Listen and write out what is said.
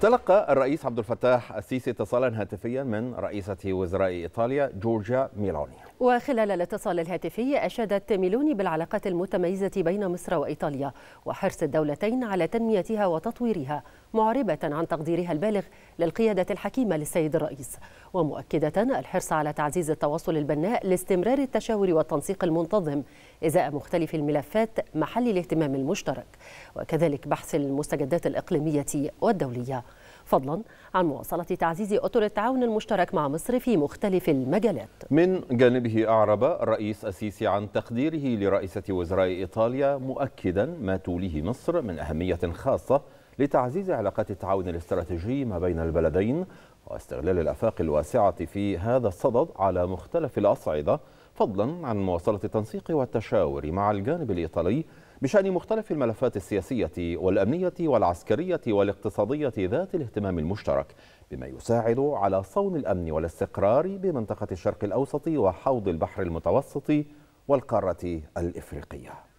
تلقى الرئيس عبد الفتاح السيسي اتصالا هاتفيا من رئيسة وزراء إيطاليا جورجيا ميلوني وخلال الاتصال الهاتفي أشادت ميلوني بالعلاقات المتميزة بين مصر وإيطاليا وحرص الدولتين على تنميتها وتطويرها معربة عن تقديرها البالغ للقيادة الحكيمة للسيد الرئيس ومؤكدة الحرص على تعزيز التواصل البناء لاستمرار التشاور والتنسيق المنتظم إزاء مختلف الملفات محل الاهتمام المشترك وكذلك بحث المستجدات الإقليمية والدولية فضلا عن مواصلة تعزيز أطر التعاون المشترك مع مصر في مختلف المجالات من جانبه أعرب الرئيس السيسي عن تقديره لرئيسة وزراء إيطاليا مؤكدا ما توليه مصر من أهمية خاصة لتعزيز علاقات التعاون الاستراتيجي ما بين البلدين واستغلال الآفاق الواسعة في هذا الصدد على مختلف الأصعدة فضلا عن مواصلة التنسيق والتشاور مع الجانب الإيطالي بشأن مختلف الملفات السياسية والأمنية والعسكرية والاقتصادية ذات الاهتمام المشترك بما يساعد على صون الأمن والاستقرار بمنطقة الشرق الأوسط وحوض البحر المتوسط والقارة الإفريقية